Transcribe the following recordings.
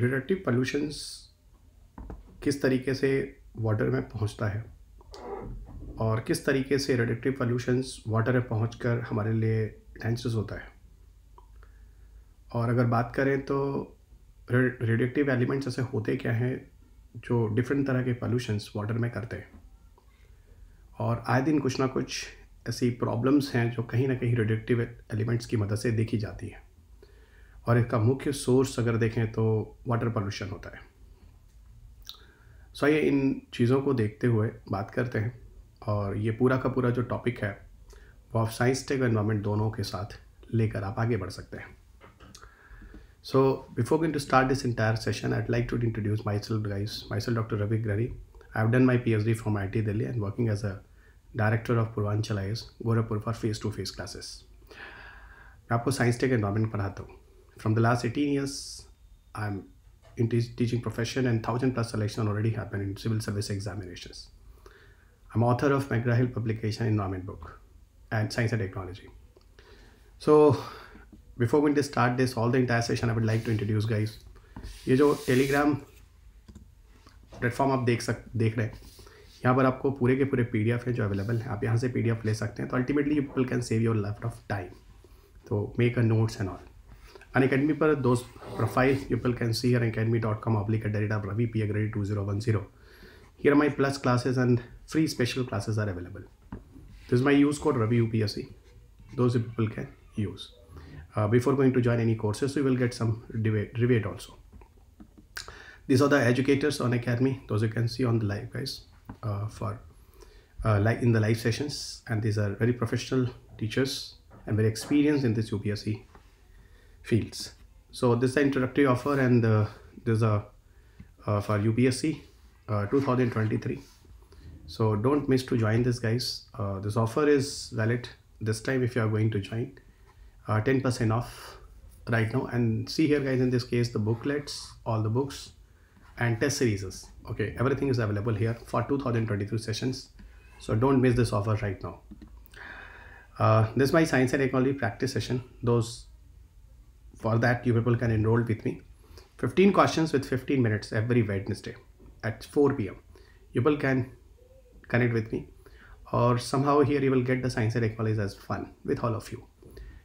Reductive pollutions किस तरीके से वाटर में पहुंचता है और किस तरीके से रिडक्टिव पॉल्यूशंस वाटर में पहुँच हमारे लिए डेंसस होता है और अगर बात करें तो रिडक्टिव एलिमेंट्स ऐसे होते क्या हैं जो डिफरेंट तरह के पॉल्यूशंस वाटर में करते हैं और आए दिन कुछ ना कुछ ऐसी प्रॉब्लम्स हैं जो कहीं ना कहीं रिडक्टिव एलिमेंट्स की मदद से देखी जाती हैं और इसका मुख्य सोर्स अगर देखें तो वाटर पॉल्यूशन होता है सो ये इन चीज़ों को देखते हुए बात करते हैं और ये पूरा का पूरा जो टॉपिक है वो आप साइंस टेक और एनवायरमेंट दोनों के साथ लेकर आप आगे बढ़ सकते हैं so before going to start this entire session I like to introduce myself guys myself doctor Ravi Grahari I have done my P H D from I T Delhi and working as a director of Purvanchal IAS Gorakhpur for face to face classes मैं आपको science tech environment पढ़ाता हूँ from the last 18 years, I'm in te teaching profession and 1000 plus selection already happened in civil service examinations. I'm author of McGraw-Hill publication Environment Book and Science and Technology. So before we start this, all the entire session, I would like to introduce guys. ये जो Telegram platform आप देख सक देख रहे हैं यहाँ पर आपको पूरे के पूरे पी हैं जो अवेलेबल हैं आप यहाँ से पी ले सकते हैं तो ultimately people can save your life of time तो make a notes and all and Academy पर those profiles people can see here academy.com oblique at Derrida Ravi PA grade 2010. Here my plus classes and free special classes are available. This is my use code Ravi UPSC. Those people can use. Uh, before going to join any courses, you will get some rebate, rebate also. These are the educators on Academy. Those you can see on the live guys uh, for uh, like in the live sessions. And these are very professional teachers and very experienced in this UPSC fields. So this is the introductory offer and uh, this is a, uh, uh, for UPSC uh, 2023. So don't miss to join this guys. Uh, this offer is valid this time if you are going to join. 10% uh, off right now and see here guys in this case the booklets, all the books and test series. Okay, everything is available here for 2023 sessions. So don't miss this offer right now. Uh, this is my science and technology practice session. Those for that you people can enroll with me 15 questions with 15 minutes every wednesday at 4 p.m you people can connect with me or somehow here you will get the science and equalize as fun with all of you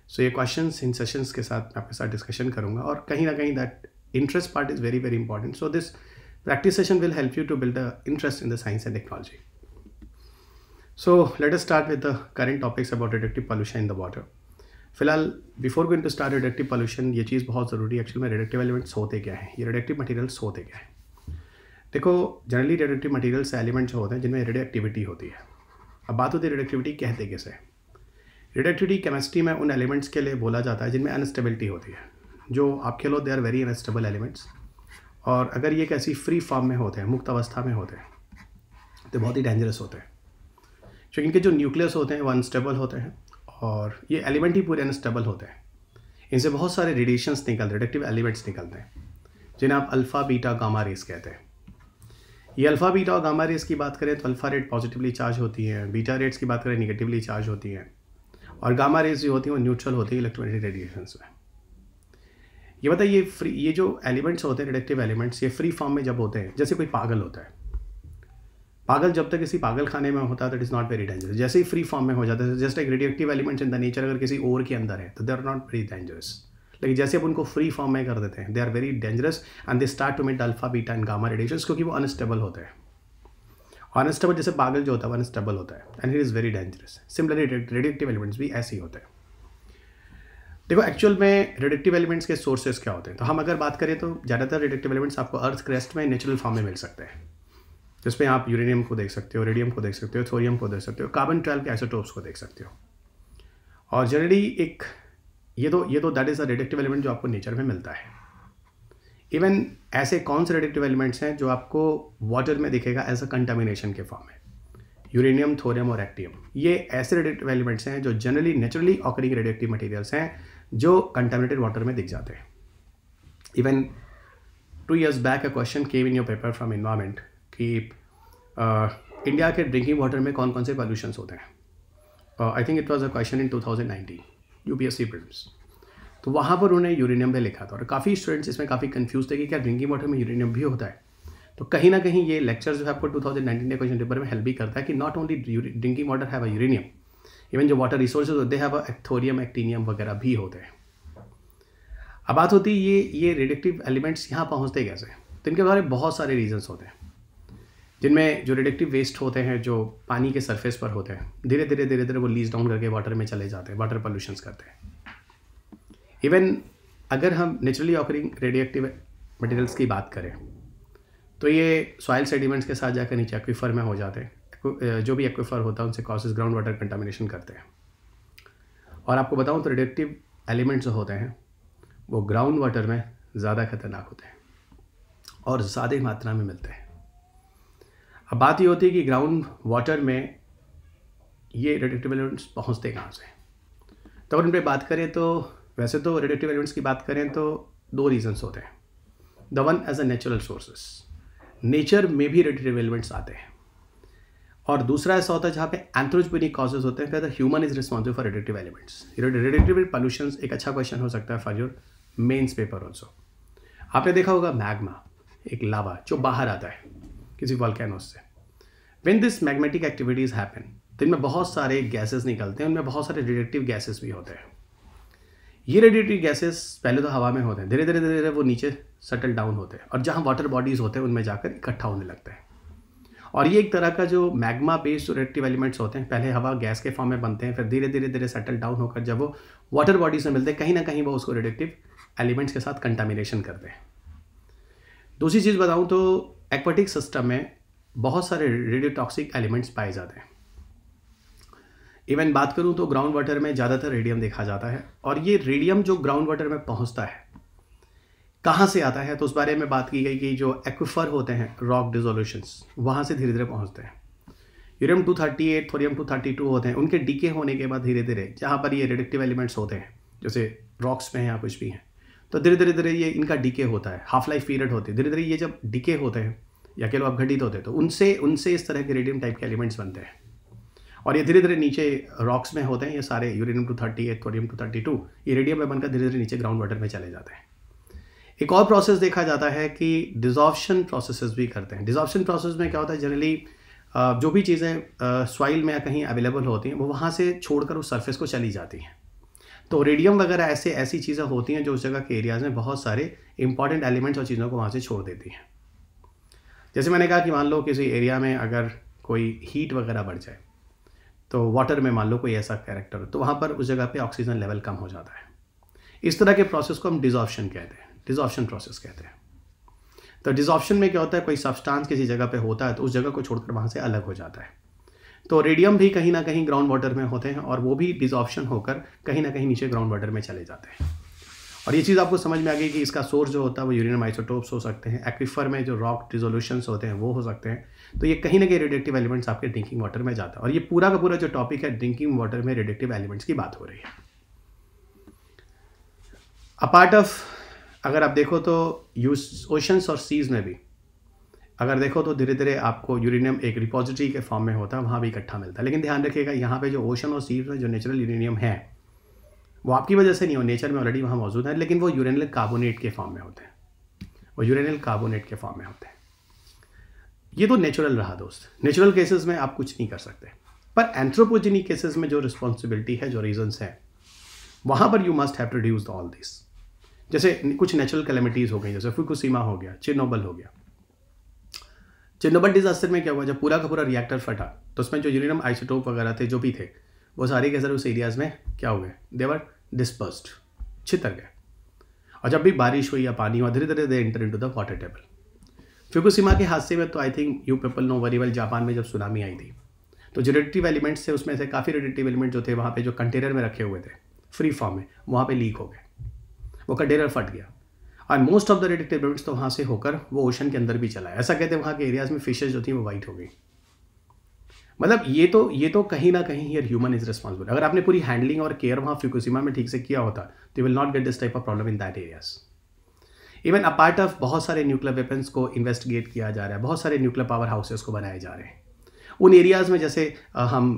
so your questions in sessions ke saath, aapke saath discussion karunga or kahin na that interest part is very very important so this practice session will help you to build the interest in the science and technology so let us start with the current topics about reductive pollution in the water फिलहाल before going to start radioactive pollution ये चीज़ बहुत ज़रूरी है actual में reductive elements होते क्या है ये रिडक्टिव मटेरियल्स होते क्या है देखो जनरली रिडक्टिव मटेरियल्स एलिमेंट्स होते हैं जिनमें रिडक्टिविटी होती है अब बात होती है रिडक्टिविटी कहते कैसे रिडक्टिविटी केमिस्ट्री में उन एलिमेंट्स के लिए बोला जाता है जिनमें अनस्टेबिलिटी होती है जो आप खेलो they are very unstable elements और अगर ये कैसी फ्री फॉर्म में होते हैं मुक्त अवस्था में होते हैं तो बहुत ही डेंजरस होते हैं क्योंकि इनके जो न्यूक्लियस होते हैं वो अनस्टेबल होते हैं और ये एलिमेंट ही पूरे अनस्टेबल होते हैं इनसे बहुत सारे रेडिएशंस निकलते हैं रिडक्टिव एलिमेंट्स निकलते हैं जिन्हें आप अल्फ़ा बीटा गामा रेस कहते हैं ये अल्फ़ा बीटा और गामा रेस की बात करें तो अल्फ़ा रेट पॉजिटिवली चार्ज होती है बीटा रेट्स की बात करें निगेटिवली चार्ज होती है और गामा रेस जो होती हैं वो न्यूट्रल होती है इलेक्ट्रोमेटिक रेडिएशन में ये बताइए फ्री ये जो एलिमेंट्स होते हैं रिडक्टिव एलिमेंट्स ये फ्री फॉर्म में जब होते हैं जैसे कोई पागल होता है पागल जब तक किसी पागल खाने में होता है तो it is not very dangerous जैसे ही फ्री फॉर्म में हो जाता है जस्ट एक radioactive elements in the nature अगर किसी और के अंदर है तो they are not very dangerous लेकिन जैसे अब उनको फ्री फॉर्म में कर देते हैं they are very dangerous and they start to emit alpha beta and gamma radiation क्योंकि वो अनस्टेबल होते हैं अनस्टेबल जैसे पागल जो होता है अनस्टेबल होता है and it is very dangerous similarly radioactive elements भी ऐसे ही होते हैं देखो एक्चुअल में रेडिक्टिव एलिमेंट्स के सोर्सेज क्या होते हैं तो हम अगर बात करें तो ज़्यादातर रेडिक्टिव एलिमेंट्स आपको अर्थ क्रेस्ट में नेचुरल फॉर्म में मिल सकते हैं जिसमें आप यूरेनियम को देख सकते हो रेडियम को देख सकते हो थोरियम को देख सकते हो कार्बन ट्वेल्व के आइसोटोप्स को देख सकते हो और जनरली एक ये तो ये तो that is a radioactive element जो आपको नेचर में मिलता है इवन ऐसे कौन से रेडिक्टिव एलिमेंट्स हैं जो आपको वाटर में दिखेगा एज अ कंटामिनेशन के फॉर्म में यूरेनियम थोरियम और एक्टियम ये ऐसे रेडिक्टिव एलिमेंट्स हैं जो generally naturally occurring radioactive materials हैं जो कंटामिनेटेड वाटर में दिख जाते हैं even two years back a question came in your paper from environment कि इंडिया uh, के ड्रिंकिंग वाटर में कौन कौन से पॉल्यूशन होते हैं I think it was a question in UPSC prelims तो वहाँ पर उन्होंने यूरेनियम पे लिखा था और काफ़ी स्टूडेंट्स इसमें काफ़ी कन्फ्यूज थे कि क्या ड्रिंकिंग वाटर में यूरेनियम भी होता है तो कहीं ना कहीं ये लेक्चर जो है आपको 2019 के क्वेश्चन पेपर में हेल्प भी करता है कि not only drinking water have a uranium even जो वाटर रिसोर्स होते हैं वह एक्थोरियम एक्टीनियम वगैरह भी होते हैं अब बात होती है ये ये रेडिक्टिव एलिमेंट्स यहाँ पहुँचते कैसे तो इनके बारे में बहुत सारे रीजन्स होते हैं जिनमें जो रिडक्टिव वेस्ट होते हैं जो पानी के सरफेस पर होते हैं धीरे धीरे धीरे धीरे वो लीज डाउन करके वाटर में चले जाते हैं वाटर पॉल्यूशंस करते हैं इवन अगर हम नेचुरली ऑकरिंग रेडिएक्टिव मटेरियल्स की बात करें तो ये सॉयल सेडिमेंट्स के साथ जाकर नीचे एक्विफर में हो जाते हैं जो भी एक्विफर होता है उनसे कॉसेज ग्राउंड वाटर कंटामिनेशन करते हैं और आपको बताऊँ तो रेडिएक्टिव एलिमेंट्स जो होते हैं वो ग्राउंड वाटर में ज़्यादा खतरनाक होते हैं और ज़्यादा मात्रा में मिलते हैं अब बात ये होती है कि ग्राउंड वाटर में ये रेडिक्टिव एलिमेंट्स पहुँचते कहाँ से तो अगर उन पर बात करें तो वैसे तो रेडिक्टिव एलिमेंट्स की बात करें तो दो रीजन्स होते हैं the one as a natural sources nature में भी रेडिएटिव एलिमेंट्स आते हैं और दूसरा ऐसा होता है जहाँ पे एंथ्रोजपेनिक कॉजेज होते हैं कहते human is responsible for radioactive elements radioactive pollution एक अच्छा क्वेश्चन हो सकता है for your mains paper also आपने देखा होगा मैग्मा एक लावा जो बाहर आता है किसी वॉल्केनोस से when this magnetic activities happen तो इनमें बहुत सारे गैसेस निकलते हैं उनमें बहुत सारे रेडिएटिव गैसेस भी होते हैं ये रेडिएटिव गैसेस पहले तो हवा में होते हैं धीरे धीरे धीरे धीरे वो नीचे सटल डाउन होते हैं और जहाँ वाटर बॉडीज़ होते हैं उनमें जाकर इकट्ठा होने लगते हैं और ये एक तरह का जो मैग्मा बेस्ड रेडिएटिव एलिमेंट्स होते हैं पहले हवा गैस के फॉर्म में बनते हैं फिर धीरे धीरे धीरे सेटल डाउन होकर जब वो वाटर बॉडीज़ में मिलते हैं कहीं ना कहीं वो उसको रेडिएटिव एलिमेंट्स के साथ कंटामिनेशन करते हैं दूसरी चीज़ बताऊँ तो एक्वाटिक सिस्टम में बहुत सारे रेडियोटॉक्सिक एलिमेंट्स पाए जाते हैं इवन बात करूं तो ग्राउंड वाटर में ज़्यादातर रेडियम देखा जाता है और ये रेडियम जो ग्राउंड वाटर में पहुंचता है कहाँ से आता है तो उस बारे में बात की गई कि जो एक्विफर होते हैं रॉक डिजोल्यूशंस वहाँ से धीरे धीरे पहुँचते हैं uranium two thirty eight thorium two thirty two होते हैं उनके डीके होने के बाद धीरे धीरे जहाँ पर ये रेडिक्टिव एलिमेंट्स होते हैं जैसे रॉक्स में या कुछ भी हैं तो धीरे धीरे धीरे ये इनका डीके होता है हाफ लाइफ पीरियड होते हैं धीरे धीरे ये जब डीके होते हैं या कह लो घटित होते हैं तो उनसे उनसे इस तरह के रेडियम टाइप के एलिमेंट्स बनते हैं और ये धीरे धीरे नीचे रॉक्स में होते हैं ये सारे uranium two thirty eight thorium two thirty two ये रेडियम में बनकर धीरे धीरे नीचे ग्राउंड वाटर में चले जाते हैं एक और प्रोसेस देखा जाता है कि डिजॉप्शन प्रोसेसेस भी करते हैं डिजॉप्शन प्रोसेस में क्या होता है जनरली जो भी चीज़ें सॉइल में कहीं अवेलेबल होती हैं वो वहाँ से छोड़कर उस सरफेस को चली जाती हैं तो रेडियम वगैरह ऐसे ऐसी चीज़ें होती हैं जो उस जगह के एरियाज़ में बहुत सारे इंपॉर्टेंट एलिमेंट्स और चीज़ों को वहाँ से छोड़ देती हैं जैसे मैंने कहा कि मान लो किसी एरिया में अगर कोई हीट वगैरह बढ़ जाए तो वाटर में मान लो कोई ऐसा कैरेक्टर हो तो वहाँ पर उस जगह पे ऑक्सीजन लेवल कम हो जाता है इस तरह के प्रोसेस को हम डिजॉप्शन कहते हैं डिजॉप्शन प्रोसेस कहते हैं तो डिजॉप्शन में क्या होता है कोई सब्सटेंस किसी जगह पे होता है तो उस जगह को छोड़कर वहाँ से अलग हो जाता है तो रेडियम भी कहीं ना कहीं ग्राउंड वाटर में होते हैं और वो भी डिजॉप्शन होकर कहीं ना कहीं नीचे ग्राउंड वाटर में चले जाते हैं और ये चीज़ आपको समझ में आ गई कि इसका सोर्स जो होता है वो यूरेनियम आइसोटोप्स हो सकते हैं एक्विफर में जो रॉक डिजोल्यूशंस होते हैं वो हो सकते हैं तो ये कहीं ना कहीं रेडिक्टिव एलिमेंट्स आपके ड्रिंकिंग वाटर में जाता है और ये पूरा का पूरा जो टॉपिक है ड्रिंकिंग वाटर में रेडिक्टिव एलिमेंट्स की बात हो रही है अपार्ट ऑफ अगर आप देखो तो यूस ओशंस और सीज में भी अगर देखो तो धीरे धीरे आपको यूरेनियम एक रिपोजिटरी के फॉर्म में होता है वहाँ भी इकट्ठा मिलता है लेकिन ध्यान रखिएगा यहाँ पे जो ओशन और सीज में जो नेचुरल यूरेनियम है वो आपकी वजह से नहीं हो नेचर में ऑलरेडी वहाँ मौजूद है लेकिन वो यूरेनल कार्बोनेट के फॉर्म में होते हैं वो यूरेनल कार्बोनेट के फॉर्म में होते हैं ये तो नेचुरल रहा दोस्त नेचुरल केसेस में आप कुछ नहीं कर सकते पर एंथ्रोपोजेनिक केसेस में जो रिस्पॉन्सिबिलिटी है जो रीजन्स हैं वहाँ पर you must have produced all this जैसे कुछ नेचुरल कैलेमिटीज़ हो गई जैसे फुकुसीमा हो गया चिनोबल हो गया चिन्नोबल डिजास्टर में क्या हुआ जब पूरा का पूरा रिएक्टर फटा तो उसमें जो यूरिनियम आइसोटोप वगैरह थे जो भी थे वो सारे के सारे उस एरियाज़ में क्या हो गए देवर डिस्पर्स्ड छितर गए और जब भी बारिश हुई या पानी हुआ धीरे धीरे they enter into the water table Fukushima के हादसे में तो I think you people know very well Japan में जब सुनामी आई थी तो जो रेडिटिव एलिमेंट्स थे उसमें से काफ़ी रेडिटिव एलिमेंट जो थे वहाँ पे जो कंटेनर में रखे हुए थे फ्री फॉर्म में वहाँ पे लीक हो गए वो कंटेनर फट गया और most of the red tables तो वहाँ से होकर वो ओशन के अंदर भी चला है ऐसा कहते हैं वहाँ के एरियाज में फिशेज जो थी वो वाइट हो गई मतलब ये तो ये तो कहीं ना कहीं हियर ह्यूमन इज रिस्पॉन्सिबल अगर आपने पूरी हैंडलिंग और केयर वहाँ फ्यूकोसिमा में ठीक से किया होता तो will not get this type of problem in that areas even a part of बहुत सारे न्यूक्लियर वेपन्स को इन्वेस्टिगेट किया जा रहा है बहुत सारे न्यूक्लियर पावर हाउसेस को बनाए जा रहे हैं उन एरियाज़ में जैसे हम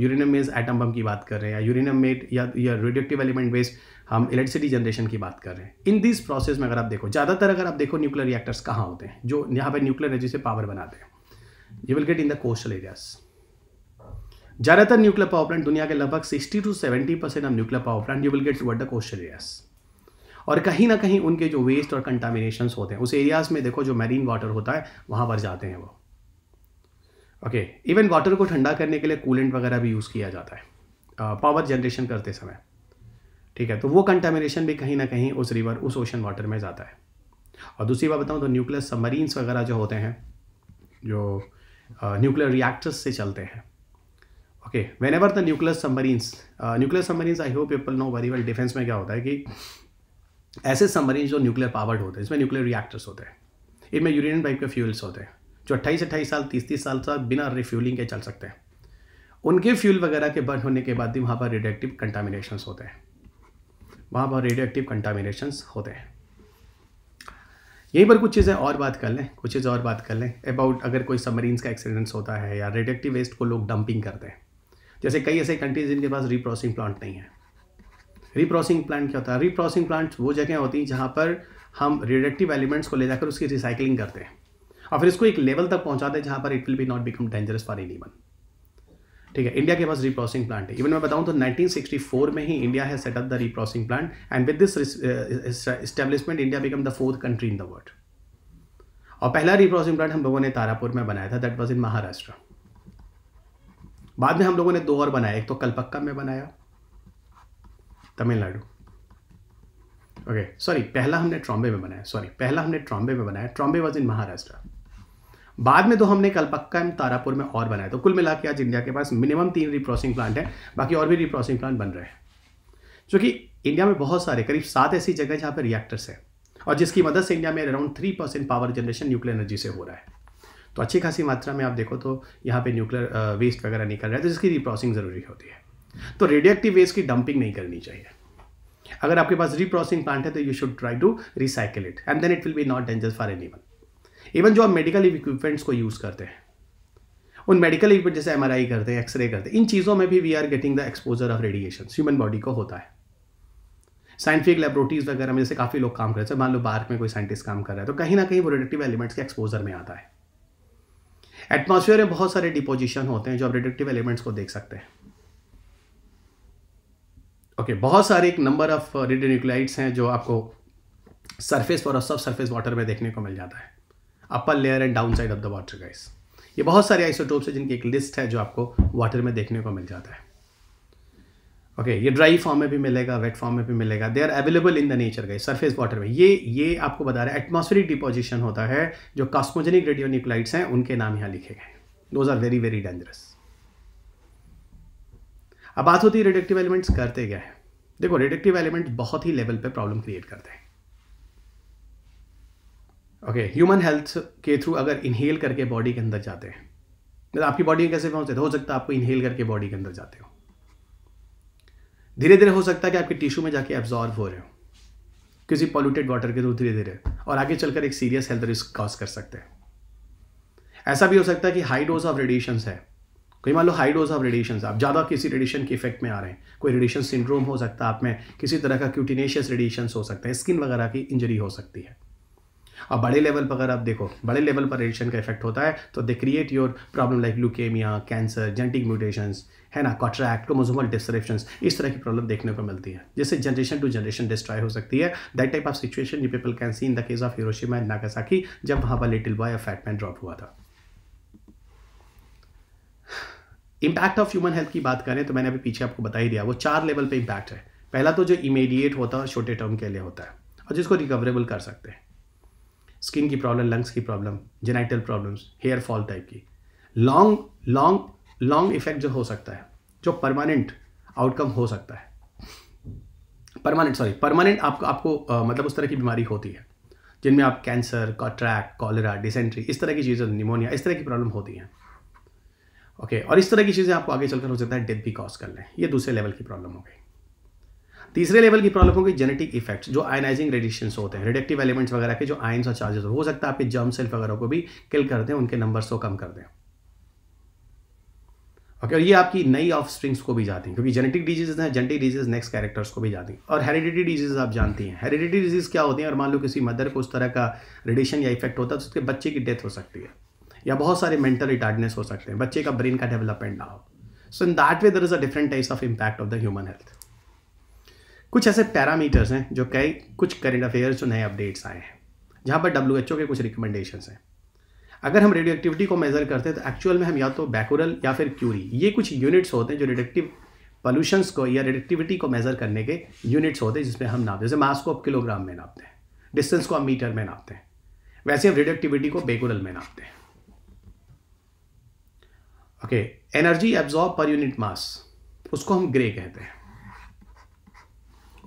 यूरेनियम मेज एटम बम की बात कर रहे हैं या यूरेनियम मेट या या रेडियोक्टिव एलिमेंट बेस्ड हम इलेक्ट्रिसिटी जनरेशन की बात कर रहे हैं इन दिस प्रोसेस में अगर आप देखो ज़्यादातर अगर आप देखो न्यूक्लियर रिएक्टर्स कहाँ होते हैं जो यहाँ पर न्यूक्लियर एनर्जी से पावर बनाते हैं you will get in the coastal areas ज़्यादातर न्यूक्लियर पावर प्लांट दुनिया के लगभग sixty to seventy percent of nuclear power plant you will get toward the coastal areas और कहीं ना कहीं उनके जो वेस्ट और कंटामिनेशन होते हैं उस एरियाज़ में देखो जो मैरीन वाटर होता है वहाँ पर जाते हैं वो ओके इवन वाटर को ठंडा करने के लिए कूलेंट वगैरह भी यूज़ किया जाता है पावर uh, जनरेशन करते समय ठीक है तो वो कंटेमिनेशन भी कहीं ना कहीं उस रिवर उस ओशन वाटर में जाता है और दूसरी बात बताऊँ तो न्यूक्लियर सबमरीन्स वगैरह जो होते हैं जो न्यूक्लियर uh, रिएक्टर्स से चलते हैं okay whenever the nuclear submarines nuclear submarines I hope people know very well defence में क्या होता है कि ऐसे सबमरीन्स जो न्यूक्लियर पावर्ड होते हैं जिसमें न्यूक्लियर रिएक्टर्स होते हैं इनमें यूरेनियम टाइप के फ्यूल्स होते हैं जो अट्ठाईस अट्ठाईस साल तीस तीस साल तक बिना रिफ्यूलिंग के चल सकते हैं उनके फ्यूल वगैरह के बर्न होने के बाद भी वहाँ पर रेडियोक्टिव कंटामिनेशंस होते हैं वहाँ पर रेडियोक्टिव कंटामिनेशंस होते हैं यहीं पर कुछ चीज़ें और बात कर लें कुछ चीज़ें और बात कर लें अबाउट अगर कोई सबमरीन्स का एक्सीडेंट्स होता है या रेडियोक्टिव वेस्ट को लोग डंपिंग करते हैं जैसे कई ऐसे कंट्रीज जिनके पास रीप्रोसिंग प्लांट नहीं है रीप्रोसिंग प्लांट क्या होता है रीप्रोसिंग प्लांट वो जगह होती हैं जहाँ पर हम रेडियोक्टिव एलिमेंट्स को ले जाकर उसकी रिसाइकलिंग करते हैं और फिर इसको एक लेवल तक पहुंचा दे जहां पर it will be not become dangerous for any ठीक है इंडिया के पास रिप्रोसिंग प्लांट है इवन मैं बताऊं तो 1964 में ही इंडिया है setup the reprocessing plant and with this establishment India become the fourth country in the world और पहला रिप्रोसिंग प्लांट हम लोगों ने तारापुर में बनाया था दैट वॉज इन महाराष्ट्र बाद में हम लोगों ने दो और बनाया एक तो कलपक्का में बनाया तमिलनाडु ओके सॉरी पहला हमने ट्रॉम्बे में बनाया सॉरी पहला हमने ट्रॉम्बे में बनाया ट्रॉम्बे वॉज इन महाराष्ट्र बाद में तो हमने एंड तारापुर में और बनाया तो कुल मिला के आज इंडिया के पास मिनिमम तीन रिप्रोसिंग प्लांट है बाकी और भी रिप्रोसिंग प्लांट बन रहे हैं चूंकि इंडिया में बहुत सारे करीब सात ऐसी जगह जहाँ पर रिएक्टर्स हैं और जिसकी मदद से इंडिया में around three percent power generation nuclear energy से हो रहा है तो अच्छी खासी मात्रा में आप देखो तो यहाँ पे न्यूक्लियर वेस्ट वगैरह निकल रहा है तो जिसकी रिप्रोसिंग ज़रूरी होती है तो रेडिएक्टिव वेस्ट की डंपिंग नहीं करनी चाहिए अगर आपके पास रिप्रोसिंग प्लांट है तो you should try to recycle it and then it will be not danger for anyone even जो आप मेडिकल इक्विपमेंट्स को यूज़ करते हैं उन मेडिकल इक्विपमेंट जैसे एम करते हैं एक्सरे करते हैं इन चीज़ों में भी we are getting the exposure of radiation human body को होता है साइंटिफिक लेबोरेटरीज वगैरह में जैसे काफ़ी लोग काम कर रहे हैं मान लो बाहर में कोई साइंटिस्ट काम कर रहा है तो कहीं ना कहीं वो रिडक्टिव एलिमेंट्स के एक्सपोजर में आता है एटमोसफियर में बहुत सारे डिपोजिशन होते हैं जो आप रिडक्टिव एलिमेंट्स को देख सकते हैं ओके okay, बहुत सारे एक नंबर ऑफ रेडियोन्यूक्लाइड्स हैं जो आपको सरफेस और सब सरफेस वाटर में देखने को मिल जाता है upper layer and down side of the water guys ये बहुत सारे आइसोटोप्स है जिनकी एक लिस्ट है जो आपको वाटर में देखने को मिल जाता है ओके okay, ये ड्राई फॉर्म में भी मिलेगा वेट फॉर्म में भी मिलेगा they are available in the nature guys surface water में ये ये आपको बता रहा है एटमोस्फेरिक डिपोजिशन होता है जो कास्मोजेनिक रेडियोनिक्लाइट्स हैं उनके नाम यहाँ लिखे गए those are very very dangerous अब बात होती है रिडक्टिव एलिमेंट्स करते गए देखो रिडक्टिव एलिमेंट्स बहुत ही लेवल पर प्रॉब्लम क्रिएट करते हैं ओके ह्यूमन हेल्थ के थ्रू अगर इनहेल करके बॉडी के अंदर जाते हैं मतलब आपकी बॉडी में कैसे पहुंचते तो हो सकता है आपको इनहेल करके बॉडी के अंदर जाते हो धीरे धीरे हो सकता है कि आपके टिश्यू में जाके एब्जॉर्व हो रहे हो किसी पॉल्यूटेड वाटर के थ्रू धीरे धीरे और आगे चलकर एक सीरियस हेल्थ रिस्क कॉज कर सकते हैं ऐसा भी हो सकता है कि हाई डोज ऑफ रेडिएशन है कोई मान लो हाई डोज ऑफ रेडिएशन आप ज़्यादा किसी रेडिएशन के इफेक्ट में आ रहे हैं कोई रेडिएशन सिंड्रोम हो सकता है आप में किसी तरह का क्यूटिनेशियस रेडिएशन हो सकता है स्किन वगैरह की इंजरी हो सकती है और बड़े लेवल पर अगर आप देखो बड़े लेवल पर रेडिएशन का इफेक्ट होता है तो they create your problem like leukemia cancer genetic mutations है ना कॉट्रैक्ट क्रोमोसोमल डिस्ट्रप्शन इस तरह की प्रॉब्लम देखने को मिलती है जिससे जनरेशन टू जनरेशन डिस्ट्रॉय हो सकती है that type of situation you people can see in the case of Hiroshima and Nagasaki जब वहाँ पर लिटिल बॉय फैटमैन ड्रॉप हुआ था इम्पैक्ट ऑफ ह्यूमन हेल्थ की बात करें तो मैंने अभी पीछे आपको बता ही दिया वो चार लेवल पे इम्पैक्ट है पहला तो जो इमीडिएट होता है छोटे टर्म के लिए होता है और जिसको रिकवरेबल कर सकते हैं स्किन की प्रॉब्लम लंग्स की problem genital problems hair fall type की लॉन्ग लॉन्ग लॉन्ग इफेक्ट जो हो सकता है जो परमानेंट आउटकम हो सकता है परमानेंट सॉरी परमानेंट आपको आपको आ, मतलब उस तरह की बीमारी होती है जिनमें आप कैंसर कॉट्रैक कॉलरा डिसेंट्री इस तरह की चीज़ें निमोनिया इस तरह की प्रॉब्लम होती हैं ओके okay, और इस तरह की चीज़ें आपको आगे चलकर हो सकता है डेथ भी कॉज कर लें ये दूसरे लेवल की प्रॉब्लम हो गई तीसरे लेवल की प्रॉब्लम होगी जेनेटिक इफेक्ट्स जो आयनाइजिंग रेडिएशन होते हैं रिडक्टिव एलिमेंट्स वगैरह के जो आयन और चार्जेस हो सकता है आपके जर्म सेल्फ वगैरह को भी किल कर दें उनके नंबर्स को कम कर दें ओके okay, और ये आपकी नई ऑफ स्प्रिंग्स को भी जाती हैं क्योंकि जेनेटिक डिजीज हैं जेनेटिक डिजीज नेक्स्ट कैरेक्टर्स को भी जाती हैं और हेरिडिटी डिजीज आप जानती हैं हेरिडिटी डिजीज क्या होती है और मान लो किसी मदर को उस तरह का रेडिएशन या इफेक्ट होता है तो उसके बच्चे की डेथ हो सकती है या बहुत सारे मेंटल रिटार्डनेस हो सकते हैं बच्चे का ब्रेन का डेवलपमेंट ना हो so in that way there is a different types of impact of the human health कुछ ऐसे पैरामीटर्स हैं जो कई कुछ करेंट अफेयर्स जो नए अपडेट्स आए हैं जहाँ पर डब्ल्यू के कुछ रिकमेंडेशन हैं अगर हम रेडियो एक्टिविटी को मेज़र करते हैं तो एक्चुअल में हम या तो बैकुरल या फिर क्यूरी ये कुछ यूनिट्स होते हैं जो रिडक्टिव पॉल्यूशंस को या रिडक्टिविटी को मेज़र करने के यूनिट्स होते हैं जिसमें हम नापते हैं जैसे मास को आप किलोग्राम में नापते हैं डिस्टेंस को आप मीटर में नापते हैं वैसे हम रिडक्टिविटी को बेकुरल में नापते हैं ओके एनर्जी एब्जॉर्ब पर यूनिट मास उसको हम ग्रे कहते हैं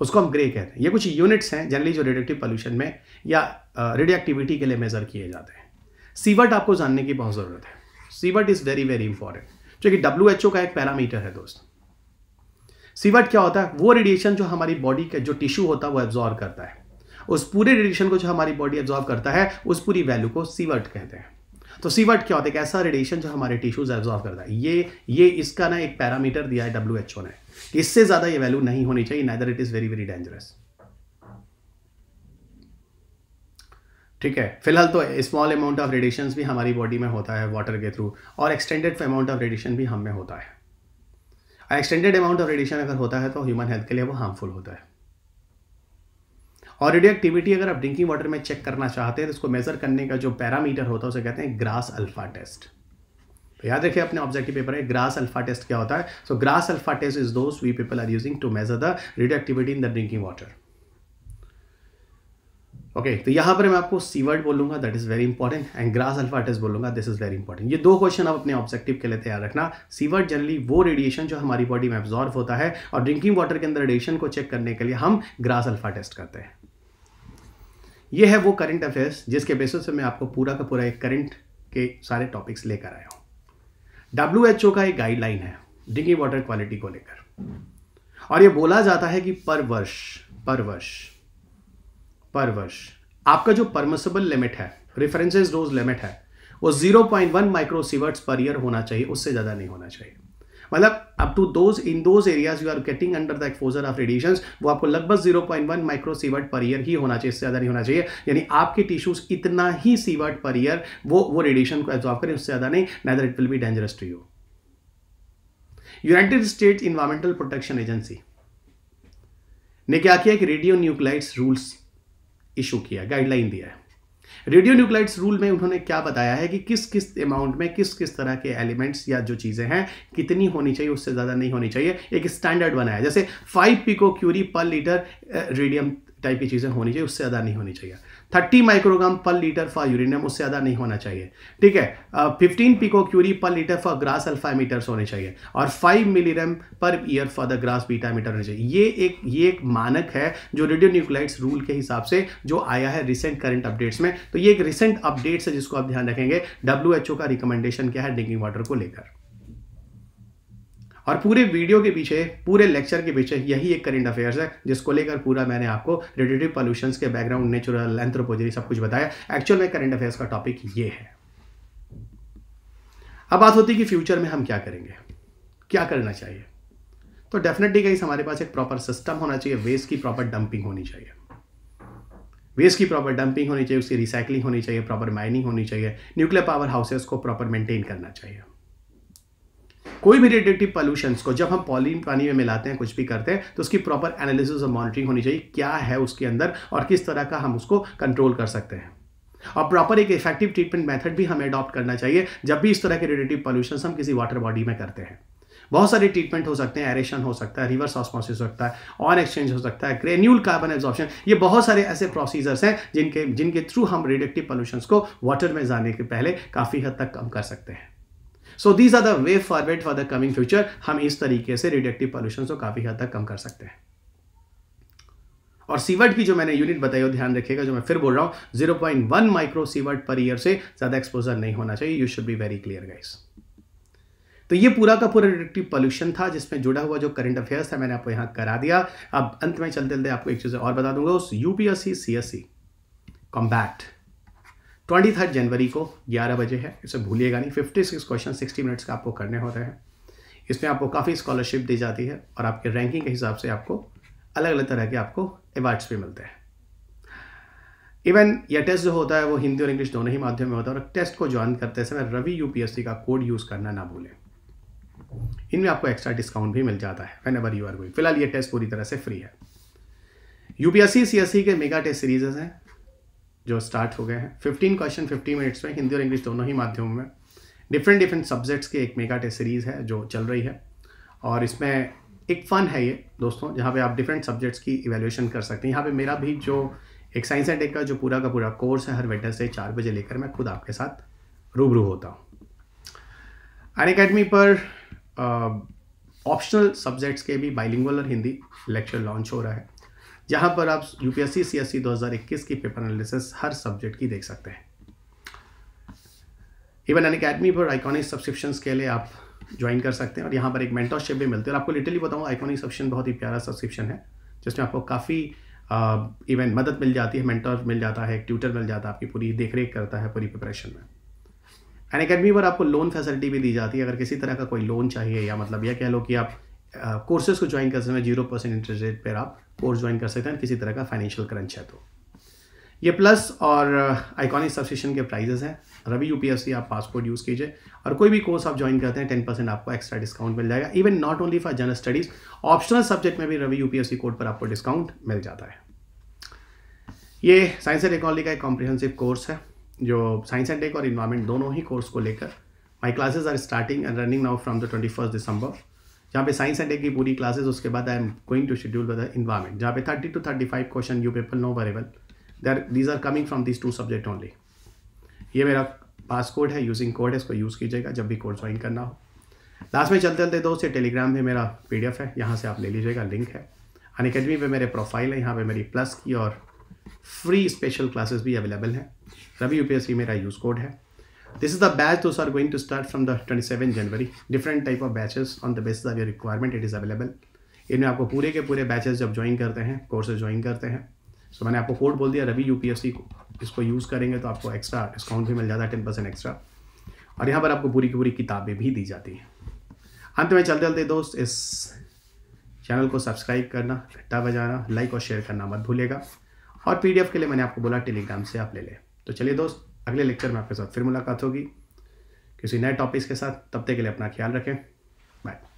उसको हम ग्रे कहते हैं ये कुछ यूनिट्स हैं जनरली जो रेडियोक्टिव पोल्यूशन में या रेडियक्टिविटी के लिए मेज़र किए जाते हैं सीवर्ट आपको जानने की बहुत ज़रूरत है sievert is very very important क्योंकि डब्ल्यू एच ओ का एक पैरामीटर है दोस्त सीवर्ट क्या होता है वो रेडिएशन जो हमारी बॉडी का जो टिश्यू होता है वो एब्जॉर्व करता है उस पूरे रेडिएशन को जो हमारी बॉडी एब्जॉर्व करता है उस पूरी वैल्यू को सीवर्ट कहते हैं तो वट क्या होता है ऐसा रेडिएशन जो हमारे टिश्यूज एब्जॉर्व करता है ये ये इसका ना एक पैरामीटर दिया है डब्ल्यू एच ओ ने इससे ज़्यादा ये वैल्यू नहीं होनी चाहिए neither it is very very dangerous ठीक है फिलहाल तो स्मॉल अमाउंट ऑफ रेडिएशन भी हमारी बॉडी में होता है वाटर के थ्रू और एक्सटेंडेड अमाउंट ऑफ रेडिएशन भी हम में होता है एक्सटेंडेड अमाउंट ऑफ रेडिएशन अगर होता है तो ह्यूमन हेल्थ के लिए वो हार्मफुल होता है और एक्टिविटी अगर आप ड्रिंकिंग वाटर में चेक करना चाहते हैं तो इसको मेजर करने का जो पैरामीटर होता है उसे कहते हैं ग्रास अल्फा टेस्ट तो याद रखिए अपने ऑब्जेक्टिव पेपर है ग्रास अल्फा टेस्ट क्या होता है so gross alpha test is those we people are using to measure the activity in the drinking water okay okay, तो यहां पर मैं आपको सीवर्ड बोलूंगा that is very important and gross alpha test बोलूंगा दिस इज वेरी इंपॉर्टेंट ये दो question आप अपने ऑब्जेक्टिव के लिए तैयार रखना सीवर्ड जनरली वो रेडिएशन जो हमारी बॉडी में एब्जॉर्व होता है और ड्रिंकिंग वाटर के अंदर रेडिएशन को चेक करने के लिए हम ग्रास अल्फा टेस्ट करते हैं ये है वो करंट अफेयर्स जिसके बेसिस से मैं आपको पूरा का पूरा एक करंट के सारे टॉपिक्स लेकर आया हूँ डब्ल्यू एच ओ का एक गाइडलाइन है ड्रिंकिंग वाटर क्वालिटी को लेकर और ये बोला जाता है कि पर वर्ष पर वर्ष पर वर्ष आपका जो परमिसेबल लिमिट है रेफरेंसेज डोज लिमिट है वो 0.1 सीवर्ट्स पर ईयर होना चाहिए उससे ज़्यादा नहीं होना चाहिए मतलब up to those in those areas you are getting under the exposure of radiation वो आपको लगभग zero point one micro sievert per year ही होना चाहिए इससे ज़्यादा नहीं होना चाहिए यानी आपके टिश्यूज इतना ही सीवर्ट पर ईयर वो वो रेडिएशन को एब्जॉर्व करें उससे ज़्यादा नहीं neither it will be dangerous to you United State environmental protection agency ने क्या किया कि रेडियो न्यूक्लाइट्स रूल्स इशू किया गाइडलाइन दिया है रेडियो न्यूक्लाइड्स रूल में उन्होंने क्या बताया है कि किस किस अमाउंट में किस किस तरह के एलिमेंट्स या जो चीज़ें हैं कितनी होनी चाहिए उससे ज़्यादा नहीं होनी चाहिए एक स्टैंडर्ड बनाया जैसे five picocurie per litre radium type की चीज़ें होनी चाहिए उससे ज़्यादा नहीं होनी चाहिए thirty microgram per litre for uranium उससे ज़्यादा नहीं होना चाहिए ठीक है fifteen picocurie per litre for gross emitters होने चाहिए और five milligram per year for the gross beta emitter होने चाहिए ये एक ये एक मानक है जो रेडियो न्यूक्लाइट्स रूल के हिसाब से जो आया है रिसेंट करंट अपडेट्स में तो ये एक रिसेंट अपडेट्स है जिसको आप ध्यान रखेंगे डब्ल्यू का रिकमेंडेशन क्या है ड्रिंकिंग वाटर को लेकर और पूरे वीडियो के पीछे पूरे लेक्चर के पीछे यही एक करेंट अफेयर्स है जिसको लेकर पूरा मैंने आपको रेडिटिव पॉल्यूशन के बैकग्राउंड नेचुरल एंथ्रोपोजरी सब कुछ बताया एक्चुअल में करेंट अफेयर्स का टॉपिक ये है अब बात होती है कि फ्यूचर में हम क्या करेंगे क्या करना चाहिए तो डेफिनेटली कहीं हमारे पास एक प्रॉपर सिस्टम होना चाहिए वेस्ट की प्रॉपर डंपिंग होनी चाहिए वेस्ट की प्रॉपर डंपिंग होनी चाहिए उसकी रिसाइकलिंग होनी चाहिए प्रॉपर माइनिंग होनी चाहिए न्यूक्लियर पावर हाउसेस को प्रॉपर मेंटेन करना चाहिए कोई भी रेडिएटिव पॉल्यूशंस को जब हम पॉलिन पानी में मिलाते हैं कुछ भी करते हैं तो उसकी प्रॉपर एनालिसिस और मॉनिटरिंग होनी चाहिए क्या है उसके अंदर और किस तरह का हम उसको कंट्रोल कर सकते हैं और प्रॉपर एक इफेक्टिव ट्रीटमेंट मेथड भी हमें अडॉप्ट करना चाहिए जब भी इस तरह के रेडिएटिव पॉल्यूशन हम किसी वाटर बॉडी में करते हैं बहुत सारे ट्रीटमेंट हो सकते हैं एरेशन हो सकता है रिवर्स ऑस्मोसिस हो सकता है ऑन एक्सचेंज हो सकता है ग्रेन्यूल कार्बन एब्जॉर्प्शन ये बहुत सारे ऐसे प्रोसीजर्स हैं जिनके जिनके थ्रू हम रेडिएटिव पॉल्यूशन को वाटर में जाने के पहले काफ़ी हद तक कम कर सकते हैं so these are the way forward for the coming future हम इस तरीके से रिडक्टिव पॉल्यूशन को काफ़ी हद तक कम कर सकते हैं और सीवर्ट की जो मैंने यूनिट बताई हो ध्यान रखिएगा जो मैं फिर बोल रहा हूं zero point one micro sievert per year से ज़्यादा एक्सपोजर नहीं होना चाहिए you should be very clear guys तो ये पूरा का पूरा रिडक्टिव पोल्यूशन था जिसमें जुड़ा हुआ जो करंट अफेयर्स था मैंने आपको यहां करा दिया अब अंत में चलते चलते आपको एक चीज़ और बता दूंगा उस UPSC CSC combat twenty third जनवरी को ग्यारह बजे है इसे भूलिएगा नहीं fifty six question sixty minutes का आपको करने होते हैं इसमें आपको काफ़ी स्कॉलरशिप दी जाती है और आपके रैंकिंग के हिसाब से आपको अलग अलग तरह के आपको अवार्ड्स भी मिलते हैं इवन यह टेस्ट जो होता है वो हिंदी और इंग्लिश दोनों ही माध्यम में होता है और टेस्ट को ज्वाइन करते समय रवि यूपीएससी का कोड यूज़ करना ना भूलें इनमें आपको एक्स्ट्रा डिस्काउंट भी मिल जाता है whenever you are going फिलहाल ये टेस्ट पूरी तरह से फ्री है यूपीएससी सीएससी e के मेगा टेस्ट सीरीजेस हैं जो स्टार्ट हो गए हैं फिफ्टीन क्वेश्चन फिफ्टी मिनट्स में हिंदी और इंग्लिश दोनों ही माध्यमों में डिफरेंट डिफरेंट सब्जेक्ट्स की एक मेगा टेस्ट सीरीज़ है जो चल रही है और इसमें एक फ़न है ये दोस्तों जहाँ पे आप डिफरेंट सब्जेक्ट्स की इवेल्यूशन कर सकते हैं यहाँ पे मेरा भी जो एक साइंस एंड टेक का जो पूरा का पूरा कोर्स है हर वेडनेसडे चार बजे लेकर मैं खुद आपके साथ रूबरू होता हूँ अन अकेडमी पर ऑप्शनल सब्जेक्ट्स के भी बाइलिंगल और हिंदी लेक्चर लॉन्च हो रहा है जहां पर आप यूपीएससी सी एस की पेपर एनालिसिस हर सब्जेक्ट की देख सकते हैं इवन एन अकेडमी पर आइकॉनिक सब्सक्रिप्शन के लिए आप ज्वाइन कर सकते हैं और यहाँ पर एक मेंटरशिप भी मिलती है और आपको लिटरली बताऊँ आइकॉनिक सब्सक्रिप्शन बहुत ही प्यारा सब्सक्रिप्शन है जिसमें आपको काफ़ी इवन मदद मिल जाती है मेंटर मिल जाता है एक ट्यूटर मिल जाता है आपकी पूरी देखरेख करता है पूरी प्रिपरेशन में एन अकेडमी पर आपको लोन फैसिलिटी भी दी जाती है अगर किसी तरह का कोई लोन चाहिए या मतलब यह कह लो कि आप कोर्सेज को ज्वाइन कर सकते हैं जीरो परसेंट इंटरेस्ट रेट पर आप कोर्स ज्वाइन कर सकते हैं किसी तरह का फाइनेंशियल करंच है तो ये प्लस और आइकॉनिक सब्सक्रिप्शन के प्राइजेस हैं रवि यूपीएससी आप पासपोर्ट यूज़ कीजिए और कोई भी कोर्स आप ज्वाइन करते हैं टेन परसेंट आपको एक्स्ट्रा डिस्काउंट मिल जाएगा even not only for general studies optional subject में भी रवि यूपीएससी कोड पर आपको डिस्काउंट मिल जाता है ये साइंस एंड टेक्नोलॉजी का एक कॉम्प्रिहेंसिव कोर्स है जो साइंस एंड टेक और इन्वायरमेंट दोनों ही कोर्स को लेकर my classes are starting and running now from the twenty first December जहाँ पे साइंस एंड ए की पूरी क्लासेस उसके बाद I am going to schedule the environment जहाँ पे thirty two thirty five question you paper no variable they are these are coming from this two subject only ये मेरा पास कोड है using code है इसको use कीजिएगा जब भी कोर्स ज्वाइन करना हो लास्ट में चलते चलते दोस्त ये टेलीग्राम पे मेरा पी डी एफ है यहाँ से आप ले लीजिएगा लिंक है अन अकेडमी पर मेरे प्रोफाइल है यहाँ पर मेरी प्लस की और फ्री स्पेशल क्लासेस भी अवेलेबल हैं रवि सी मेरा यूज़ कोड है This is the batch those are going to start from the 27 जनवरी different type of batches on the basis of your requirement it is available इनमें आपको पूरे के पूरे बैचेस जब ज्वाइन करते हैं कोर्सेज ज्वाइन करते हैं सो तो so, मैंने आपको कोड बोल दिया रवि यूपीएससी को इसको यूज़ करेंगे तो आपको एक्स्ट्रा डिस्काउंट भी मिल जाता है टेन परसेंट एक्स्ट्रा और यहाँ पर आपको पूरी की पूरी किताबें भी दी जाती हैं अंत में चलते चलते दोस्त इस चैनल को सब्सक्राइब करना घंटा बजाना लाइक और शेयर करना मत भूलेगा और पीडीएफ के लिए मैंने आपको बोला टेलीग्राम से आप ले लें तो चलिए दोस्त अगले लेक्चर में आपके साथ फिर मुलाकात होगी किसी नए टॉपिक्स के साथ तब तक के लिए अपना ख्याल रखें बाय